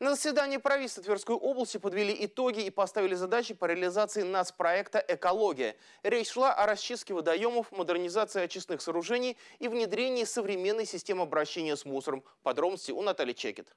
На заседании правительства Тверской области подвели итоги и поставили задачи по реализации нацпроекта «Экология». Речь шла о расчистке водоемов, модернизации очистных сооружений и внедрении современной системы обращения с мусором. Подробности у Натальи Чекет.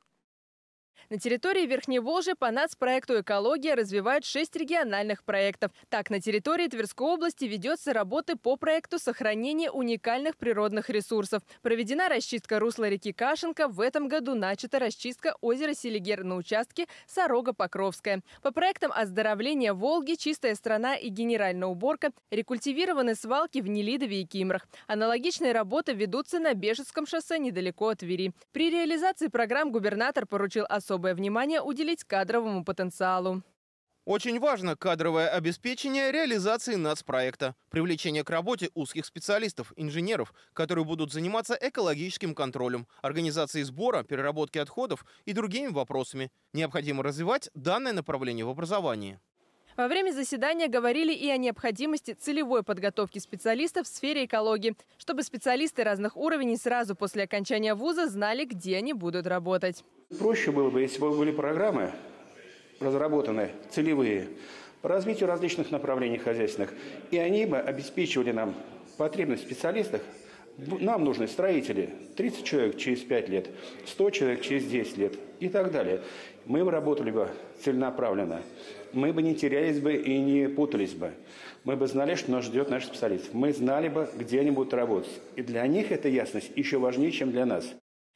На территории Верхней Волжи по нацпроекту «Экология» развивают шесть региональных проектов. Так, на территории Тверской области ведется работы по проекту сохранения уникальных природных ресурсов. Проведена расчистка русла реки Кашенко. В этом году начата расчистка озера Селигер на участке Сорога-Покровская. По проектам оздоровления Волги, чистая страна и генеральная уборка рекультивированы свалки в Нелидове и Кимрах. Аналогичные работы ведутся на Бежецком шоссе недалеко от Твери. При реализации программ губернатор поручил особое внимание уделить кадровому потенциалу. Очень важно кадровое обеспечение реализации нацпроекта, привлечение к работе узких специалистов, инженеров, которые будут заниматься экологическим контролем, организацией сбора, переработки отходов и другими вопросами. Необходимо развивать данное направление в образовании. Во время заседания говорили и о необходимости целевой подготовки специалистов в сфере экологии, чтобы специалисты разных уровней сразу после окончания вуза знали, где они будут работать. Проще было бы, если бы были программы разработаны, целевые, по развитию различных направлений хозяйственных, и они бы обеспечивали нам потребность в специалистах – нам нужны строители 30 человек через 5 лет, 100 человек через 10 лет и так далее. Мы бы работали бы целенаправленно. Мы бы не терялись бы и не путались бы. Мы бы знали, что нас ждет наш специалист. Мы знали бы, где они будут работать. И для них эта ясность еще важнее, чем для нас.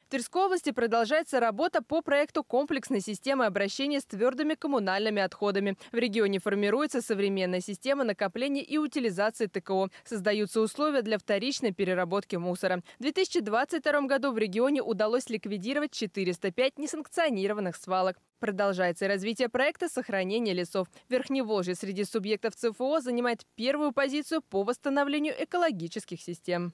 В Тверской области продолжается работа по проекту комплексной системы обращения с твердыми коммунальными отходами. В регионе формируется современная система накопления и утилизации ТКО. Создаются условия для вторичной переработки мусора. В 2022 году в регионе удалось ликвидировать 405 несанкционированных свалок. Продолжается развитие проекта сохранения лесов. Верхневолжье среди субъектов ЦФО занимает первую позицию по восстановлению экологических систем.